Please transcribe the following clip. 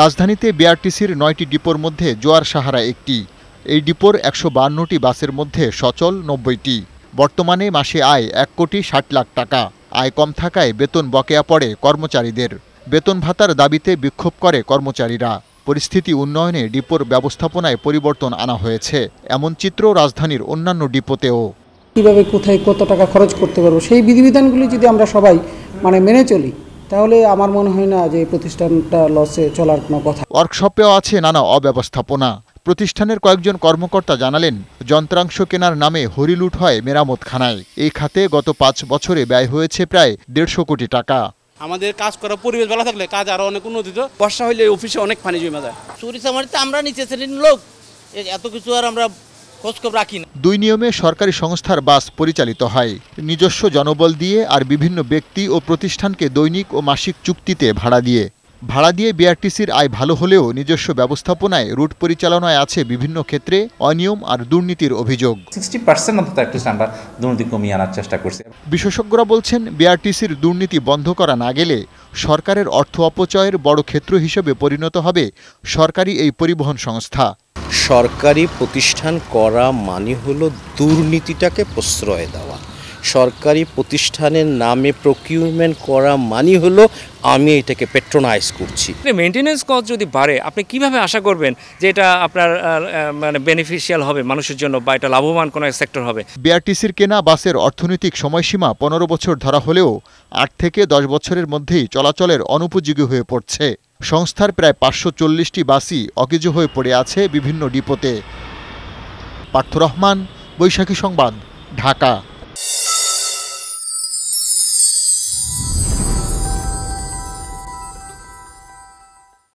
রাজধানীতে বিআরটিসির নয়টি ডিপোর মধ্যে জোয়ার সাহারা একটি এই ডিপোর একশো বান্নটি বাসের মধ্যে সচল নব্বইটি বর্তমানে মাসে আয় এক কোটি ষাট লাখ টাকা আয় কম থাকায় বেতন বকেয়া পড়ে কর্মচারীদের বেতন ভাতার দাবিতে বিক্ষোভ করে কর্মচারীরা পরিস্থিতি উন্নয়নে ডিপোর ব্যবস্থাপনায় পরিবর্তন আনা হয়েছে এমন চিত্র রাজধানীর অন্যান্য ডিপোতেও কীভাবে কোথায় কত টাকা খরচ করতে পারবো সেই বিধিবিধানগুলি যদি আমরা সবাই মানে মেনে চলি তাহলে আমার মনে হয় না যে প্রতিষ্ঠানটা লসে চলার কোনো কথা ওয়ার্কশপেও আছে নানা অব্যবস্থাপনা প্রতিষ্ঠানের কয়েকজন কর্মকর্তা জানালেন যন্ত্রাংশ কেনার নামে হরিলুট হয় মেরামত খানায় এই খাতে গত পাঁচ বছরে ব্যয় হয়েছে প্রায় দেড়শো কোটি টাকা আমাদের কাজ করার পরিবেশ ভালো থাকলে কাজ আরো অনেক উন্নতি হতো বর্ষা হইলে অফিসে অনেক পানি জমে যায় চুরি আমরা নিচে শ্রেণীর লোক এত কিছু আর আমরা দুই নিয়মে সরকারি সংস্থার বাস পরিচালিত হয় নিজস্ব জনবল দিয়ে আর বিভিন্ন ব্যক্তি ও প্রতিষ্ঠানকে দৈনিক ও মাসিক চুক্তিতে ভাড়া দিয়ে ভাড়া দিয়ে বিআরটিসির আয় ভালো হলেও নিজস্ব ব্যবস্থাপনায় রুট পরিচালনায় আছে বিভিন্ন ক্ষেত্রে অনিয়ম আর দুর্নীতির অভিযোগ চেষ্টা করছি বিশেষজ্ঞরা বলছেন বিআরটিসির দুর্নীতি বন্ধ করা না গেলে সরকারের অর্থ অপচয়ের বড় ক্ষেত্র হিসেবে পরিণত হবে সরকারি এই পরিবহন সংস্থা সরকারি প্রতিষ্ঠান করা মানে হলো দুর্নীতিটাকে প্রশ্রয় দেওয়া সরকারি প্রতিষ্ঠানের নামে প্রকিউরমেন্ট করা মানে হলো আমি এটাকে পেট্রোনাইজ করছি মেনটেন্যান্স কস্ট যদি বাড়ে আপনি কিভাবে আশা করবেন যে এটা আপনার মানে বেনিফিশিয়াল হবে মানুষের জন্য বা এটা লাভবান কোনো সেক্টর হবে বিআরটিসির কেনা বাসের অর্থনৈতিক সময়সীমা পনেরো বছর ধরা হলেও আট থেকে দশ বছরের মধ্যেই চলাচলের অনুপযোগী হয়ে পড়ছে সংস্থার প্রায় পাঁচশো চল্লিশটি বাসই অকেজো হয়ে পড়ে আছে বিভিন্ন ডিপোতে পার্থ রহমান বৈশাখী সংবাদ ঢাকা